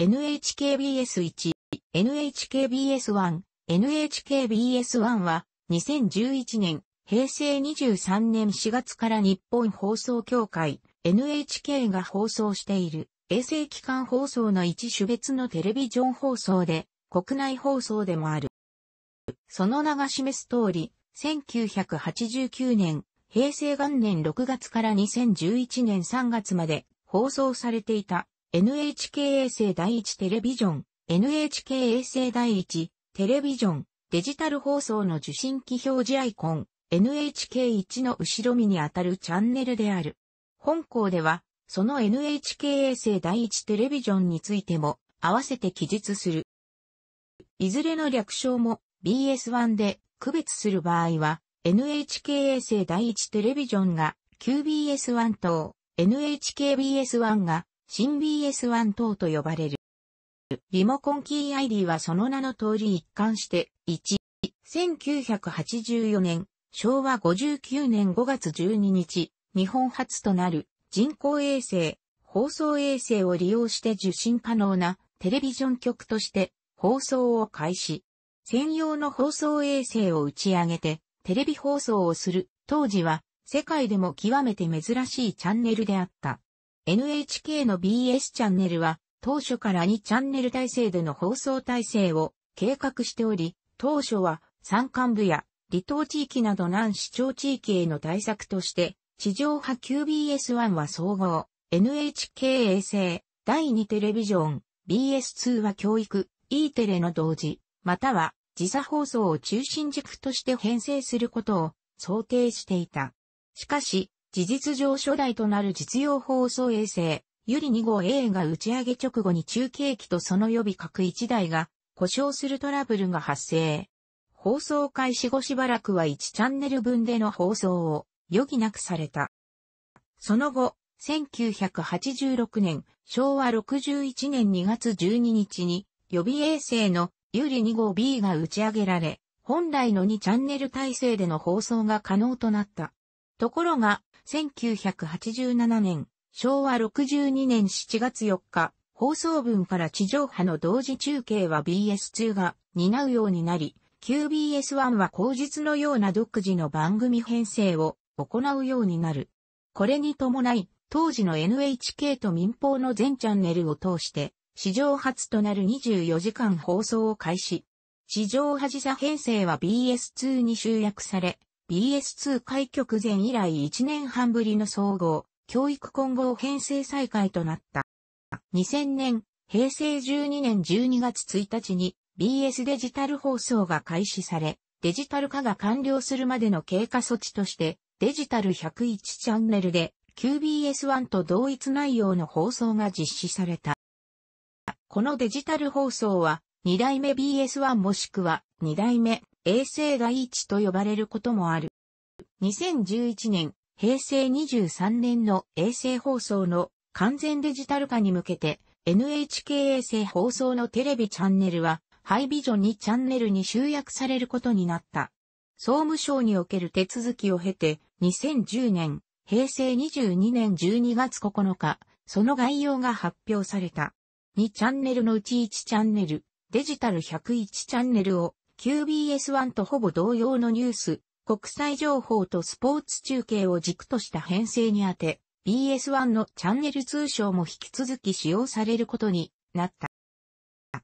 NHKBS1、NHKBS1、NHKBS1 は2011年、平成23年4月から日本放送協会 NHK が放送している衛星機関放送の一種別のテレビジョン放送で国内放送でもある。その名が示す通り、1989年、平成元年6月から2011年3月まで放送されていた NHK 衛星第一テレビジョン、NHK 衛星第一テレビジョン、デジタル放送の受信機表示アイコン、NHK1 の後ろ身にあたるチャンネルである。本校では、その NHK 衛星第一テレビジョンについても、合わせて記述する。いずれの略称も BS1 で区別する場合は、NHK 衛星第一テレビジョンが QBS1 と、NHKBS1 が新 BS1 等と呼ばれる。リモコンキー ID はその名の通り一貫して、1、1984年、昭和59年5月12日、日本初となる人工衛星、放送衛星を利用して受信可能なテレビジョン局として放送を開始。専用の放送衛星を打ち上げてテレビ放送をする当時は世界でも極めて珍しいチャンネルであった。NHK の BS チャンネルは当初から2チャンネル体制での放送体制を計画しており、当初は山間部や離島地域など南市町地域への対策として、地上波 QBS1 は総合、NHK 衛星、第2テレビジョン、BS2 は教育、E テレの同時、または時差放送を中心軸として編成することを想定していた。しかし、事実上初代となる実用放送衛星、ユリ2号 A が打ち上げ直後に中継機とその予備各1台が故障するトラブルが発生。放送開始後しばらくは1チャンネル分での放送を余儀なくされた。その後、1986年、昭和61年2月12日に予備衛星のユリ2号 B が打ち上げられ、本来の2チャンネル体制での放送が可能となった。ところが、1987年、昭和62年7月4日、放送分から地上波の同時中継は BS2 が担うようになり、QBS1 は口日のような独自の番組編成を行うようになる。これに伴い、当時の NHK と民放の全チャンネルを通して、史上初となる24時間放送を開始。地上波時差編成は BS2 に集約され、BS2 開局前以来1年半ぶりの総合、教育混合編成再開となった。2000年、平成12年12月1日に BS デジタル放送が開始され、デジタル化が完了するまでの経過措置として、デジタル101チャンネルで QBS1 と同一内容の放送が実施された。このデジタル放送は、2代目 BS1 もしくは2代目衛星第一と呼ばれることもある。2011年、平成23年の衛星放送の完全デジタル化に向けて NHK 衛星放送のテレビチャンネルはハイビジョン2チャンネルに集約されることになった。総務省における手続きを経て2010年、平成22年12月9日、その概要が発表された。2チャンネルのうち1チャンネル、デジタル101チャンネルを QBS1 とほぼ同様のニュース、国際情報とスポーツ中継を軸とした編成にあて、BS1 のチャンネル通称も引き続き使用されることになった。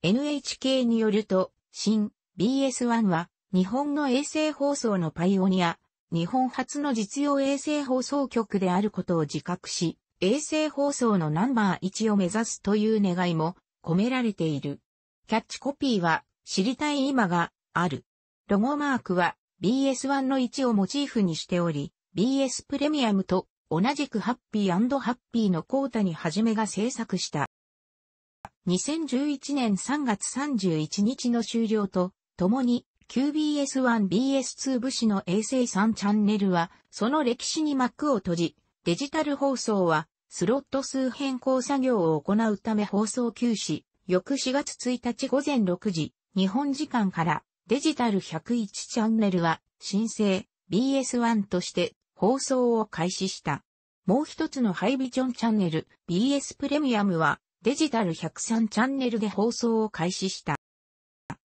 NHK によると、新 BS1 は日本の衛星放送のパイオニア、日本初の実用衛星放送局であることを自覚し、衛星放送のナンバー1を目指すという願いも込められている。キャッチコピーは、知りたい今がある。ロゴマークは BS1 の1をモチーフにしており、BS プレミアムと同じくハッピーハッピーのコータはじめが制作した。2011年3月31日の終了と、共に QBS1BS2 武士の衛星3チャンネルは、その歴史に幕を閉じ、デジタル放送は、スロット数変更作業を行うため放送休止、翌4月1日午前6時、日本時間からデジタル101チャンネルは、新生 BS1 として放送を開始した。もう一つのハイビジョンチャンネル BS プレミアムは、デジタル103チャンネルで放送を開始した。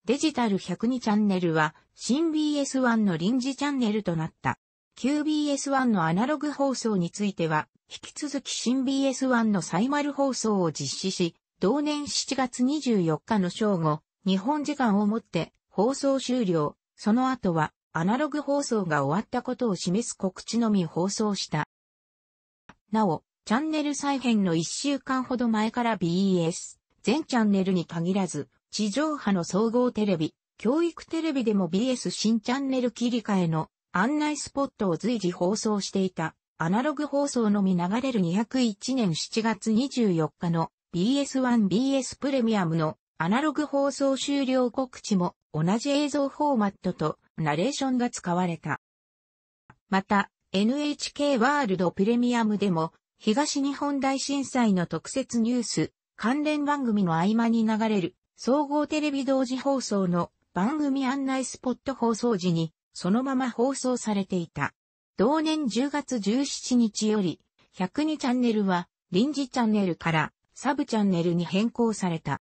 デジタル102チャンネルは、新 BS1 の臨時チャンネルとなった。QBS1 のアナログ放送については、引き続き新 BS1 のサイマル放送を実施し、同年7月24日の正午、日本時間をもって放送終了、その後はアナログ放送が終わったことを示す告知のみ放送した。なお、チャンネル再編の1週間ほど前から BES、全チャンネルに限らず、地上波の総合テレビ、教育テレビでも BS 新チャンネル切り替えの案内スポットを随時放送していた。アナログ放送のみ流れる201年7月24日の BS1BS プレミアムのアナログ放送終了告知も同じ映像フォーマットとナレーションが使われた。また、NHK ワールドプレミアムでも東日本大震災の特設ニュース関連番組の合間に流れる総合テレビ同時放送の番組案内スポット放送時にそのまま放送されていた。同年10月17日より102チャンネルは臨時チャンネルからサブチャンネルに変更された。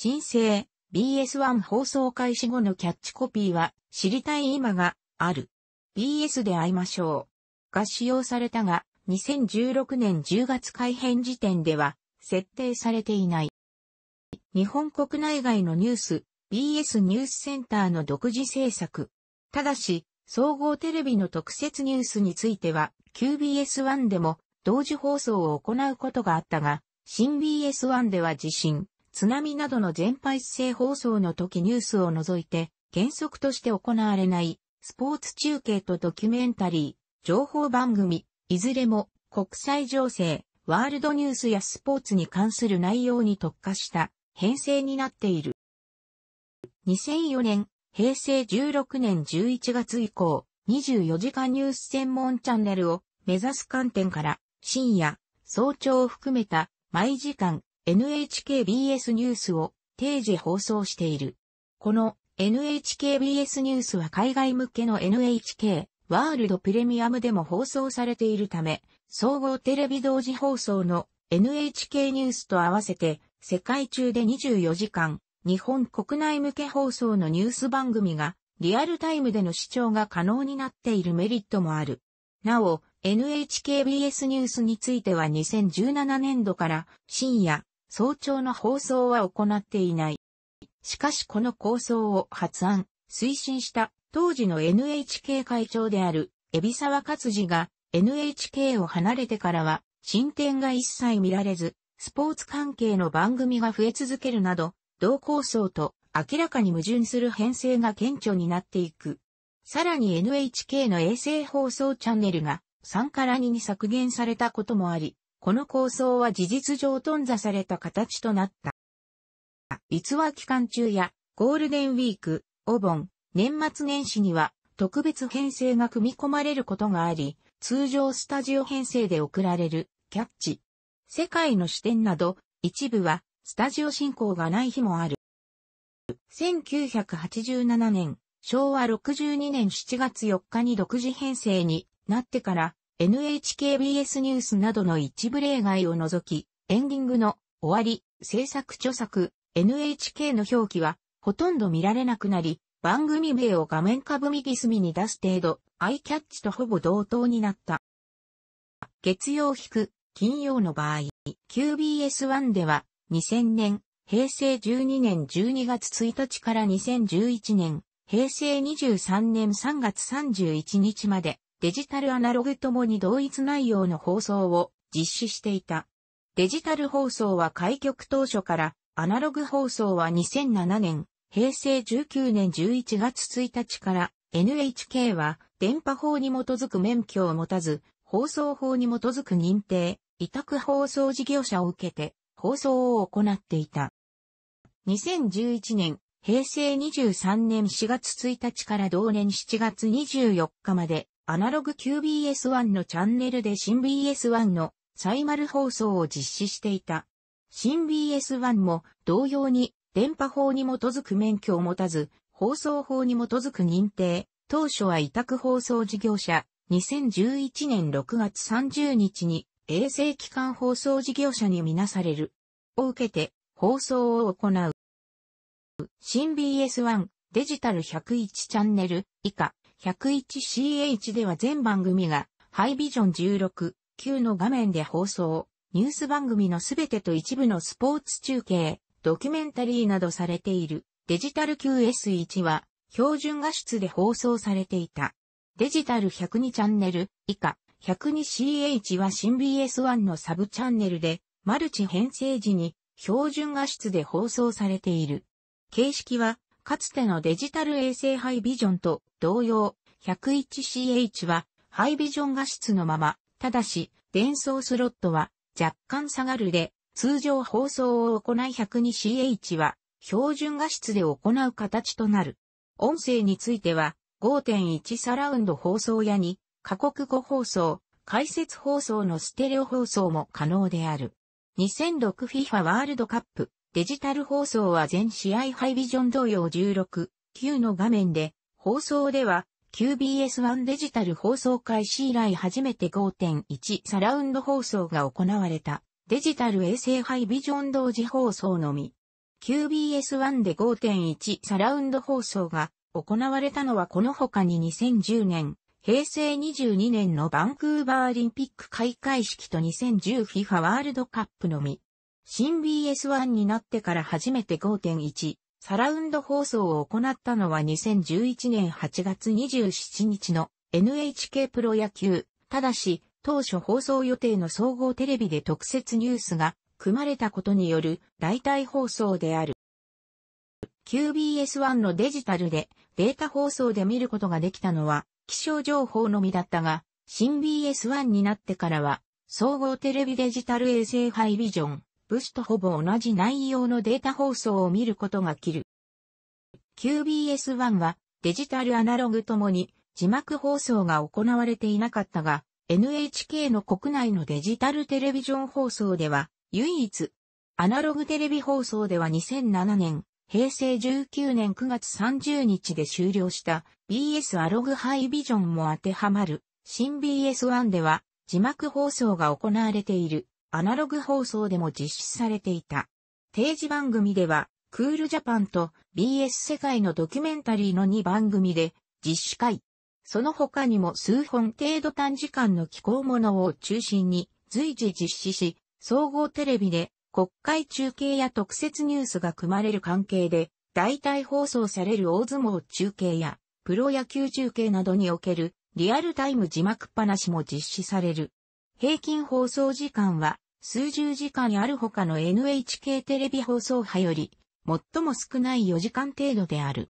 新生 BS1 放送開始後のキャッチコピーは、知りたい今がある。BS で会いましょう。が使用されたが、2016年10月改編時点では、設定されていない。日本国内外のニュース、BS ニュースセンターの独自制作。ただし、総合テレビの特設ニュースについては、QBS1 でも同時放送を行うことがあったが、新 BS1 では地震、津波などの全廃性放送の時ニュースを除いて、原則として行われない、スポーツ中継とドキュメンタリー、情報番組、いずれも国際情勢、ワールドニュースやスポーツに関する内容に特化した編成になっている。2004年、平成16年11月以降、24時間ニュース専門チャンネルを目指す観点から、深夜、早朝を含めた毎時間 NHKBS ニュースを定時放送している。この NHKBS ニュースは海外向けの NHK ワールドプレミアムでも放送されているため、総合テレビ同時放送の NHK ニュースと合わせて世界中で24時間日本国内向け放送のニュース番組がリアルタイムでの視聴が可能になっているメリットもある。なお、NHKBS ニュースについては2017年度から深夜、早朝の放送は行っていない。しかしこの構想を発案、推進した当時の NHK 会長である、海老沢勝治が NHK を離れてからは、進展が一切見られず、スポーツ関係の番組が増え続けるなど、同構想と明らかに矛盾する編成が顕著になっていく。さらに NHK の衛星放送チャンネルが3から2に削減されたこともあり、この構想は事実上頓挫された形となった。逸話期間中やゴールデンウィーク、お盆、年末年始には特別編成が組み込まれることがあり、通常スタジオ編成で送られるキャッチ。世界の視点など、一部はスタジオ進行がない日もある。1987年、昭和62年7月4日に独自編成になってから、NHKBS ニュースなどの一部例外を除き、エンディングの終わり、制作著作、NHK の表記はほとんど見られなくなり、番組名を画面下部右隅に出す程度、アイキャッチとほぼ同等になった。月曜引く、金曜の場合、QBS1 では2000年、平成12年12月1日から2011年、平成23年3月31日まで、デジタルアナログともに同一内容の放送を実施していた。デジタル放送は開局当初から、アナログ放送は2007年、平成19年11月1日から NHK は電波法に基づく免許を持たず、放送法に基づく認定、委託放送事業者を受けて放送を行っていた。2011年、平成23年4月1日から同年7月24日までアナログ QBS1 のチャンネルで新 BS1 のサイマル放送を実施していた。新 BS1 も同様に電波法に基づく免許を持たず、放送法に基づく認定、当初は委託放送事業者、2011年6月30日に衛星機関放送事業者にみなされる。を受けて放送を行う。新 BS1 デジタル101チャンネル以下 101CH では全番組がハイビジョン16、q の画面で放送、ニュース番組のすべてと一部のスポーツ中継、ドキュメンタリーなどされているデジタル QS1 は標準画質で放送されていた。デジタル102チャンネル以下 102CH は新 BS1 のサブチャンネルでマルチ編成時に標準画質で放送されている。形式はかつてのデジタル衛星ハイビジョンと同様、101CH はハイビジョン画質のまま、ただし、伝送スロットは若干下がるで、通常放送を行い 102CH は標準画質で行う形となる。音声については5.1サラウンド放送やに、過酷語放送、解説放送のステレオ放送も可能である。2006FIFA ワールドカップデジタル放送は全試合ハイビジョン同様16、9の画面で放送では、QBS1 デジタル放送開始以来初めて5.1サラウンド放送が行われたデジタル衛星ハイビジョン同時放送のみ。QBS1 で5.1サラウンド放送が行われたのはこの他に2010年、平成22年のバンクーバーオリンピック開会式と 2010FIFA ワールドカップのみ。新 BS1 になってから初めて5.1サラウンド放送を行ったのは2011年8月27日の NHK プロ野球。ただし、当初放送予定の総合テレビで特設ニュースが組まれたことによる代替放送である。QBS1 のデジタルでデータ放送で見ることができたのは気象情報のみだったが、新 BS1 になってからは総合テレビデジタル衛星ハイビジョン、ブスとほぼ同じ内容のデータ放送を見ることが切る。QBS1 はデジタルアナログともに字幕放送が行われていなかったが、NHK の国内のデジタルテレビジョン放送では唯一、アナログテレビ放送では2007年、平成19年9月30日で終了した BS アログハイビジョンも当てはまる新 BS1 では字幕放送が行われている。アナログ放送でも実施されていた。定時番組では、クールジャパンと BS 世界のドキュメンタリーの2番組で実施会。その他にも数本程度短時間の気候ものを中心に随時実施し、総合テレビで国会中継や特設ニュースが組まれる関係で、代替放送される大相撲中継や、プロ野球中継などにおけるリアルタイム字幕っぱなしも実施される。平均放送時間は数十時間ある他の NHK テレビ放送派より最も少ない4時間程度である。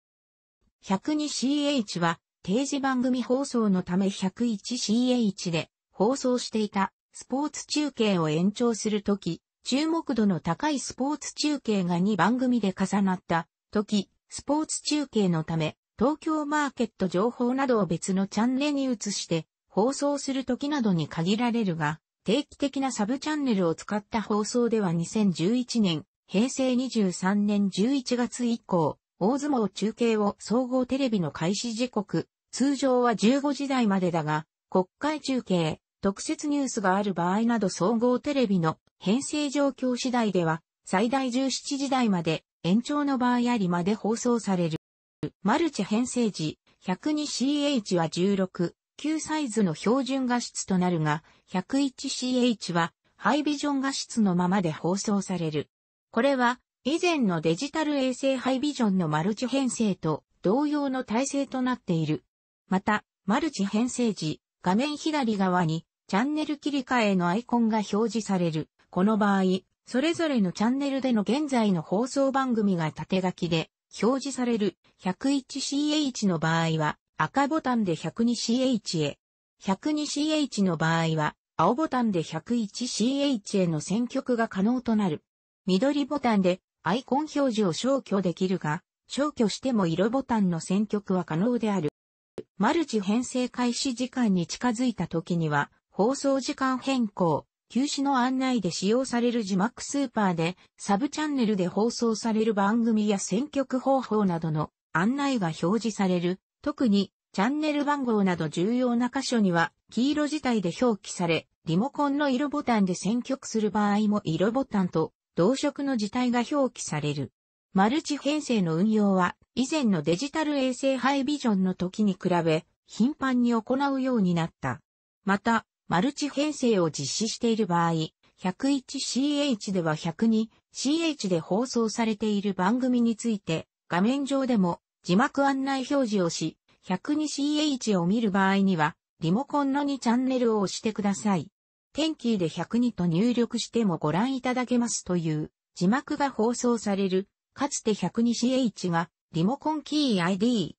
102CH は定時番組放送のため 101CH で放送していたスポーツ中継を延長するとき、注目度の高いスポーツ中継が2番組で重なったとき、スポーツ中継のため東京マーケット情報などを別のチャンネルに移して放送する時などに限られるが、定期的なサブチャンネルを使った放送では2011年、平成23年11月以降、大相撲中継を総合テレビの開始時刻、通常は15時台までだが、国会中継、特設ニュースがある場合など総合テレビの編成状況次第では、最大17時台まで、延長の場合ありまで放送される。マルチ編成時、102CH は16、旧サイズの標準画質となるが、101CH はハイビジョン画質のままで放送される。これは以前のデジタル衛星ハイビジョンのマルチ編成と同様の体制となっている。また、マルチ編成時、画面左側にチャンネル切り替えのアイコンが表示される。この場合、それぞれのチャンネルでの現在の放送番組が縦書きで表示される 101CH の場合は、赤ボタンで 102ch へ。102ch の場合は、青ボタンで 101ch への選曲が可能となる。緑ボタンでアイコン表示を消去できるが、消去しても色ボタンの選曲は可能である。マルチ編成開始時間に近づいた時には、放送時間変更、休止の案内で使用される字幕スーパーで、サブチャンネルで放送される番組や選曲方法などの案内が表示される特にチャンネル番号など重要な箇所には黄色自体で表記され、リモコンの色ボタンで選曲する場合も色ボタンと同色の字体が表記される。マルチ編成の運用は以前のデジタル衛星ハイビジョンの時に比べ頻繁に行うようになった。また、マルチ編成を実施している場合、101CH では 102CH で放送されている番組について画面上でも字幕案内表示をし、102CH を見る場合には、リモコンの2チャンネルを押してください。天気で102と入力してもご覧いただけますという字幕が放送される、かつて 102CH がリモコンキー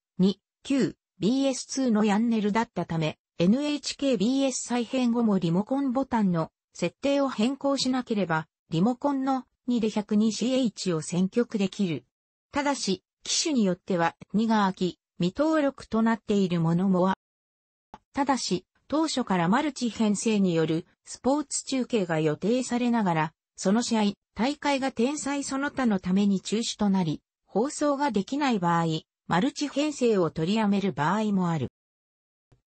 ID29BS2 のヤンネルだったため、NHKBS 再編後もリモコンボタンの設定を変更しなければ、リモコンの2で 102CH を選曲できる。ただし、機種によっては2が空き、未登録となっているものもは、ただし、当初からマルチ編成によるスポーツ中継が予定されながら、その試合、大会が天才その他のために中止となり、放送ができない場合、マルチ編成を取りやめる場合もある。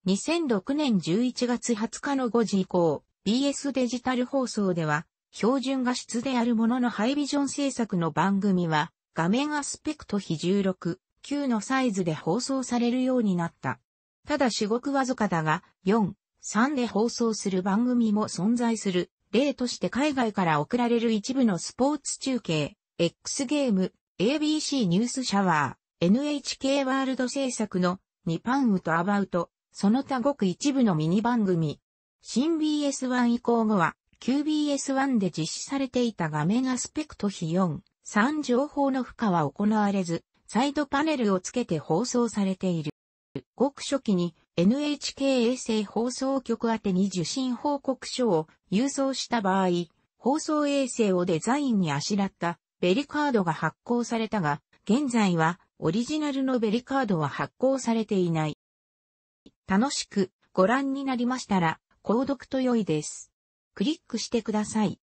2006年11月20日の5時以降、BS デジタル放送では、標準画質であるもののハイビジョン制作の番組は、画面アスペクト比16、9のサイズで放送されるようになった。ただ至極わずかだが、4、3で放送する番組も存在する。例として海外から送られる一部のスポーツ中継、X ゲーム、ABC ニュースシャワー、NHK ワールド制作のニパンウとアバウト、その他ごく一部のミニ番組。新 BS1 以降後は QBS1 で実施されていた画面アスペクト比4、3情報の負荷は行われず、サイドパネルをつけて放送されている。ごく初期に NHK 衛星放送局宛てに受信報告書を郵送した場合、放送衛星をデザインにあしらったベリカードが発行されたが、現在はオリジナルのベリカードは発行されていない。楽しくご覧になりましたら、購読と良いです。クリックしてください。